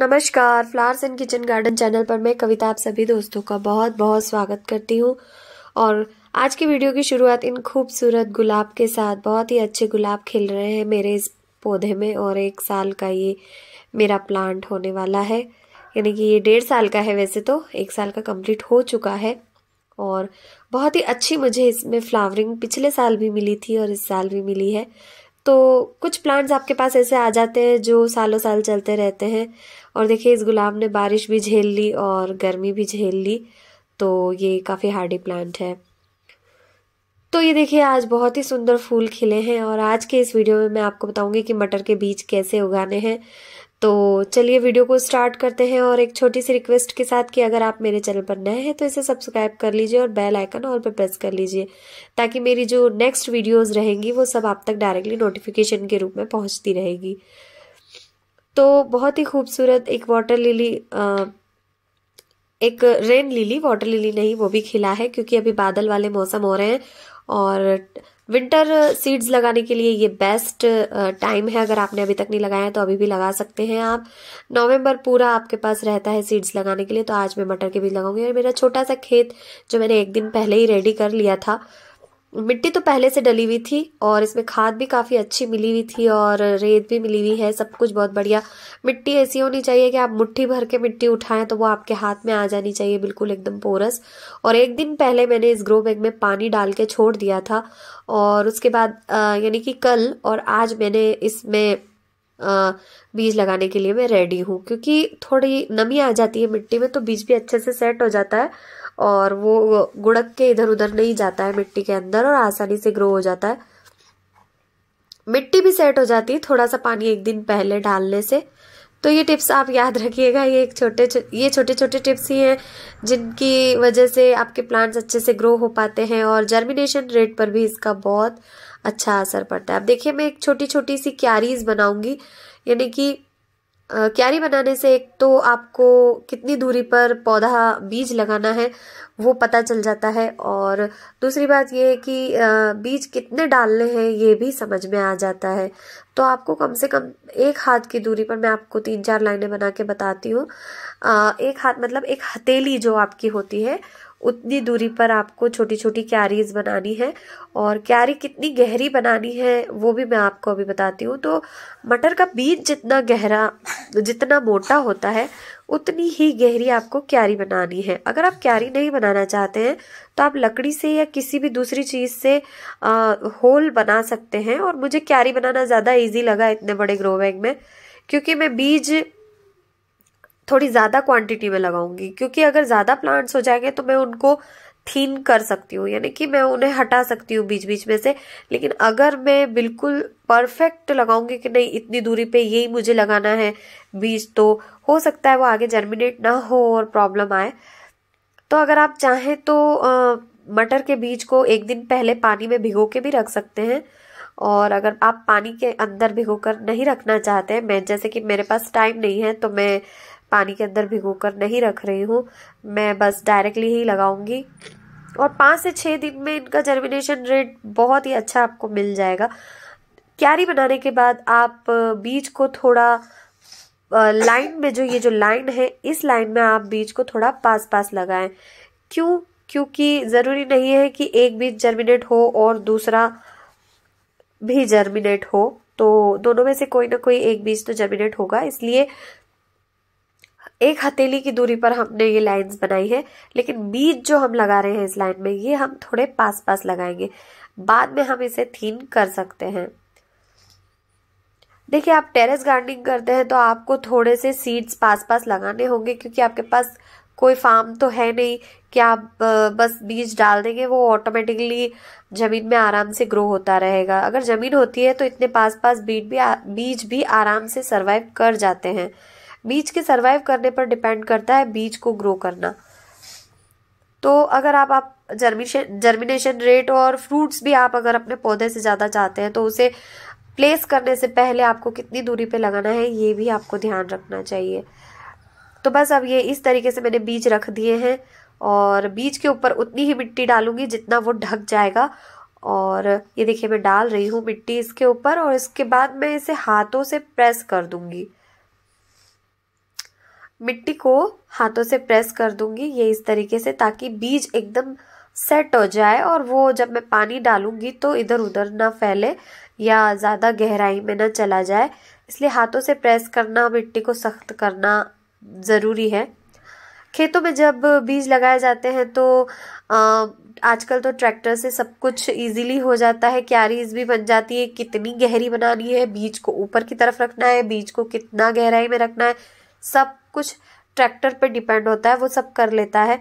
नमस्कार flowers and kitchen garden channel पर मैं कविता आप सभी दोस्तों का बहुत बहुत स्वागत करती हूँ और आज की वीडियो की शुरुआत इन खूबसूरत गुलाब के साथ बहुत ही अच्छे गुलाब खिल रहे हैं मेरे इस पौधे में और एक साल का ये मेरा प्लांट होने वाला है यानी कि ये डेढ़ साल का है वैसे तो एक साल का कंप्लीट हो चुका है और बहुत ही अच्छी मुझे इसमें फ्लावरिंग पिछले साल भी मिली थी और इस साल भी मिली है तो कुछ प्लांट्स आपके पास ऐसे आ जाते हैं जो सालों साल चलते रहते हैं और देखिए इस गुलाब ने बारिश भी झेल ली और गर्मी भी झेल ली तो ये काफ़ी हार्डी प्लांट है तो ये देखिए आज बहुत ही सुंदर फूल खिले हैं और आज के इस वीडियो में मैं आपको बताऊंगी कि मटर के बीज कैसे उगाने हैं तो चलिए वीडियो को स्टार्ट करते हैं और एक छोटी सी रिक्वेस्ट के साथ कि अगर आप मेरे चैनल पर नए हैं तो इसे सब्सक्राइब कर लीजिए और बेल आइकन ऑल पर प्रेस कर लीजिए ताकि मेरी जो नेक्स्ट वीडियोस रहेंगी वो सब आप तक डायरेक्टली नोटिफिकेशन के रूप में पहुंचती रहेगी तो बहुत ही खूबसूरत एक वाटर लिली एक रेन लिली वाटर लिली नहीं वो भी खिला है क्योंकि अभी बादल वाले मौसम हो रहे हैं और विंटर सीड्स लगाने के लिए ये बेस्ट टाइम uh, है अगर आपने अभी तक नहीं लगाया तो अभी भी लगा सकते हैं आप नवंबर पूरा आपके पास रहता है सीड्स लगाने के लिए तो आज मैं मटर के बीज लगाऊंगी और मेरा छोटा सा खेत जो मैंने एक दिन पहले ही रेडी कर लिया था मिट्टी तो पहले से डली हुई थी और इसमें खाद भी काफ़ी अच्छी मिली हुई थी और रेत भी मिली हुई है सब कुछ बहुत बढ़िया मिट्टी ऐसी होनी चाहिए कि आप मुट्ठी भर के मिट्टी उठाएं तो वो आपके हाथ में आ जानी चाहिए बिल्कुल एकदम पोरस और एक दिन पहले मैंने इस ग्रो बैग में पानी डाल के छोड़ दिया था और उसके बाद यानी कि कल और आज मैंने इसमें बीज लगाने के लिए मैं रेडी हूँ क्योंकि थोड़ी नमी आ जाती है मिट्टी में तो बीज भी अच्छे से सेट हो जाता है और वो गुड़क के इधर उधर नहीं जाता है मिट्टी के अंदर और आसानी से ग्रो हो जाता है मिट्टी भी सेट हो जाती है थोड़ा सा पानी एक दिन पहले डालने से तो ये टिप्स आप याद रखिएगा ये एक छोटे ये छोटे छोटे टिप्स ही हैं जिनकी वजह से आपके प्लांट्स अच्छे से ग्रो हो पाते हैं और जर्मिनेशन रेट पर भी इसका बहुत अच्छा असर पड़ता है अब देखिए मैं एक छोटी छोटी सी क्यारीज बनाऊंगी यानी कि क्यारी बनाने से एक तो आपको कितनी दूरी पर पौधा बीज लगाना है वो पता चल जाता है और दूसरी बात ये है कि बीज कितने डालने हैं ये भी समझ में आ जाता है तो आपको कम से कम एक हाथ की दूरी पर मैं आपको तीन चार लाइनें बना के बताती हूँ एक हाथ मतलब एक हथेली जो आपकी होती है उतनी दूरी पर आपको छोटी छोटी क्यारीज बनानी है और क्यारी कितनी गहरी बनानी है वो भी मैं आपको अभी बताती हूँ तो मटर का बीज जितना गहरा जितना मोटा होता है उतनी ही गहरी आपको क्यारी बनानी है अगर आप क्यारी नहीं बनाना चाहते हैं तो आप लकड़ी से या किसी भी दूसरी चीज़ से आ, होल बना सकते हैं और मुझे क्यारी बनाना ज़्यादा ईजी लगा इतने बड़े ग्रो बैग में क्योंकि मैं बीज थोड़ी ज़्यादा क्वांटिटी में लगाऊंगी क्योंकि अगर ज़्यादा प्लांट्स हो जाएंगे तो मैं उनको थीन कर सकती हूँ यानी कि मैं उन्हें हटा सकती हूँ बीच बीच में से लेकिन अगर मैं बिल्कुल परफेक्ट लगाऊंगी कि नहीं इतनी दूरी पे यही मुझे लगाना है बीज तो हो सकता है वो आगे जर्मिनेट ना हो और प्रॉब्लम आए तो अगर आप चाहें तो मटर के बीज को एक दिन पहले पानी में भिगो के भी रख सकते हैं और अगर आप पानी के अंदर भिगो कर नहीं रखना चाहते मैं जैसे कि मेरे पास टाइम नहीं है तो मैं पानी के अंदर भिगो कर नहीं रख रही हूँ मैं बस डायरेक्टली ही लगाऊंगी और पाँच से छः दिन में इनका जर्मिनेशन रेट बहुत ही अच्छा आपको मिल जाएगा क्यारी बनाने के बाद आप बीज को थोड़ा लाइन में जो ये जो लाइन है इस लाइन में आप बीज को थोड़ा पास पास लगाएं क्यों क्योंकि ज़रूरी नहीं है कि एक बीज जर्मिनेट हो और दूसरा भी जर्मिनेट हो तो दोनों में से कोई ना कोई एक बीज तो जर्मिनेट होगा इसलिए एक हथेली की दूरी पर हमने ये लाइंस बनाई है लेकिन बीज जो हम लगा रहे हैं इस लाइन में ये हम थोड़े पास पास लगाएंगे बाद में हम इसे थीन कर सकते हैं देखिए आप टेरेस गार्डनिंग करते हैं तो आपको थोड़े से सीड्स पास पास लगाने होंगे क्योंकि आपके पास कोई फार्म तो है नहीं कि आप बस बीज डाल देंगे वो ऑटोमेटिकली ज़मीन में आराम से ग्रो होता रहेगा अगर ज़मीन होती है तो इतने पास पास बीज भी बीज भी आराम से सर्वाइव कर जाते हैं बीज के सर्वाइव करने पर डिपेंड करता है बीज को ग्रो करना तो अगर आप आप जर्मिनेशन जर्मिनेशन रेट और फ्रूट्स भी आप अगर अपने पौधे से ज़्यादा चाहते हैं तो उसे प्लेस करने से पहले आपको कितनी दूरी पे लगाना है ये भी आपको ध्यान रखना चाहिए तो बस अब ये इस तरीके से मैंने बीज रख दिए हैं और बीज के ऊपर उतनी ही मिट्टी डालूंगी जितना वो ढक जाएगा और ये देखिए मैं डाल रही हूँ मिट्टी इसके ऊपर और इसके बाद मैं इसे हाथों से प्रेस कर दूंगी मिट्टी को हाथों से प्रेस कर दूंगी ये इस तरीके से ताकि बीज एकदम सेट हो जाए और वो जब मैं पानी डालूंगी तो इधर उधर ना फैले या ज़्यादा गहराई में ना चला जाए इसलिए हाथों से प्रेस करना मिट्टी को सख्त करना ज़रूरी है खेतों में जब बीज लगाए जाते हैं तो आजकल तो ट्रैक्टर से सब कुछ इजीली हो जाता है क्यारीज भी बन जाती है कितनी गहरी बनानी है बीज को ऊपर की तरफ रखना है बीज को कितना गहराई में रखना है सब कुछ ट्रैक्टर पे डिपेंड होता है वो सब कर लेता है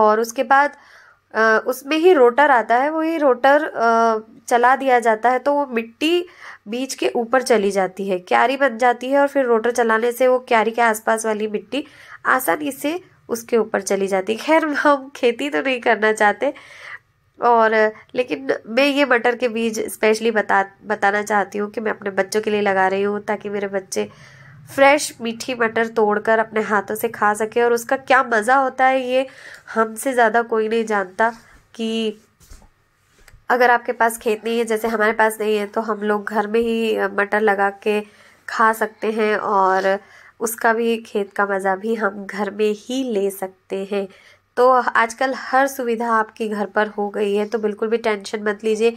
और उसके बाद उसमें ही रोटर आता है वही रोटर चला दिया जाता है तो वो मिट्टी बीज के ऊपर चली जाती है क्यारी बन जाती है और फिर रोटर चलाने से वो क्यारी के आसपास वाली मिट्टी आसानी से उसके ऊपर चली जाती है खैर हम खेती तो नहीं करना चाहते और लेकिन मैं ये मटर के बीज स्पेशली बता बताना चाहती हूँ कि मैं अपने बच्चों के लिए लगा रही हूँ ताकि मेरे बच्चे फ्रेश मीठी मटर तोड़कर अपने हाथों से खा सके और उसका क्या मज़ा होता है ये हमसे ज़्यादा कोई नहीं जानता कि अगर आपके पास खेत नहीं है जैसे हमारे पास नहीं है तो हम लोग घर में ही मटर लगा के खा सकते हैं और उसका भी खेत का मज़ा भी हम घर में ही ले सकते हैं तो आजकल हर सुविधा आपके घर पर हो गई है तो बिल्कुल भी टेंशन मत लीजिए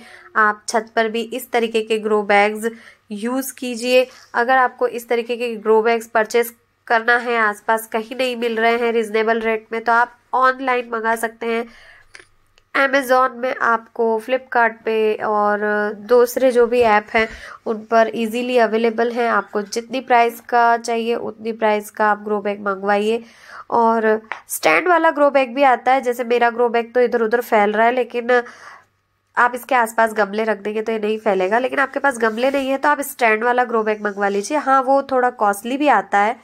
आप छत पर भी इस तरीके के ग्रो बैग्स यूज़ कीजिए अगर आपको इस तरीके के ग्रो बैग्स परचेस करना है आसपास कहीं नहीं मिल रहे हैं रिजनेबल रेट में तो आप ऑनलाइन मंगा सकते हैं अमेज़ोन में आपको फ्लिपकार्ट पे और दूसरे जो भी ऐप हैं उन पर इजीली अवेलेबल हैं आपको जितनी प्राइस का चाहिए उतनी प्राइस का आप ग्रो बैग मंगवाइए और स्टैंड वाला ग्रो बैग भी आता है जैसे मेरा ग्रो बैग तो इधर उधर फैल रहा है लेकिन आप इसके आसपास गमले रख देंगे तो ये नहीं फैलेगा लेकिन आपके पास गमले नहीं है तो आप स्टैंड वाला ग्रो बैग मंगवा लीजिए हाँ वो थोड़ा कॉस्टली भी आता है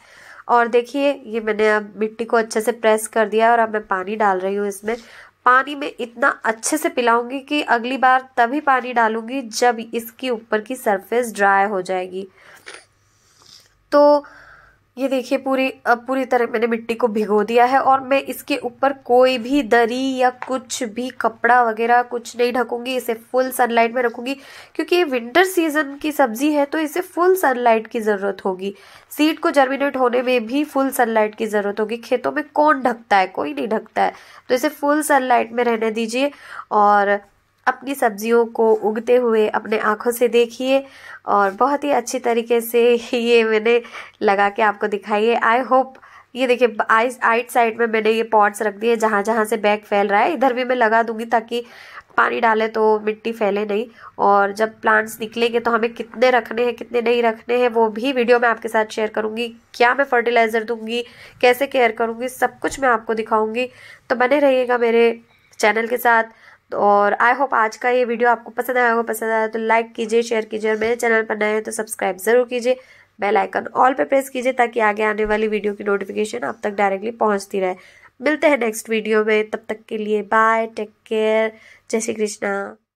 और देखिए ये मैंने अब मिट्टी को अच्छे से प्रेस कर दिया और अब मैं पानी डाल रही हूँ इसमें पानी में इतना अच्छे से पिलाऊंगी कि अगली बार तभी पानी डालूंगी जब इसकी ऊपर की सरफेस ड्राई हो जाएगी तो ये देखिए पूरी पूरी तरह मैंने मिट्टी को भिगो दिया है और मैं इसके ऊपर कोई भी दरी या कुछ भी कपड़ा वगैरह कुछ नहीं ढकूंगी इसे फुल सनलाइट में रखूंगी क्योंकि ये विंटर सीजन की सब्जी है तो इसे फुल सनलाइट की ज़रूरत होगी सीड को जर्मिनेट होने में भी फुल सनलाइट की ज़रूरत होगी खेतों में कौन ढकता है कोई नहीं ढकता है तो इसे फुल सनलाइट में रहने दीजिए और अपनी सब्जियों को उगते हुए अपने आँखों से देखिए और बहुत ही अच्छी तरीके से ये मैंने लगा के आपको दिखाई है आई होप ये देखिए आई आइट साइड में मैंने ये पॉट्स रख दिए जहाँ जहाँ से बैग फैल रहा है इधर भी मैं लगा दूंगी ताकि पानी डाले तो मिट्टी फैले नहीं और जब प्लांट्स निकलेंगे तो हमें कितने रखने हैं कितने नहीं रखने हैं वो भी वीडियो मैं आपके साथ शेयर करूँगी क्या मैं फर्टिलाइज़र दूँगी कैसे केयर करूँगी सब कुछ मैं आपको दिखाऊँगी तो बने रहिएगा मेरे चैनल के साथ तो और आई होप आज का ये वीडियो आपको पसंद आया होगा पसंद आया तो लाइक कीजिए शेयर कीजिए और मेरे चैनल पर नए हैं तो सब्सक्राइब ज़रूर कीजिए बेल आइकन ऑल पे प्रेस कीजिए ताकि आगे आने वाली वीडियो की नोटिफिकेशन आप तक डायरेक्टली पहुंचती रहे मिलते हैं नेक्स्ट वीडियो में तब तक के लिए बाय टेक केयर जय श्री कृष्णा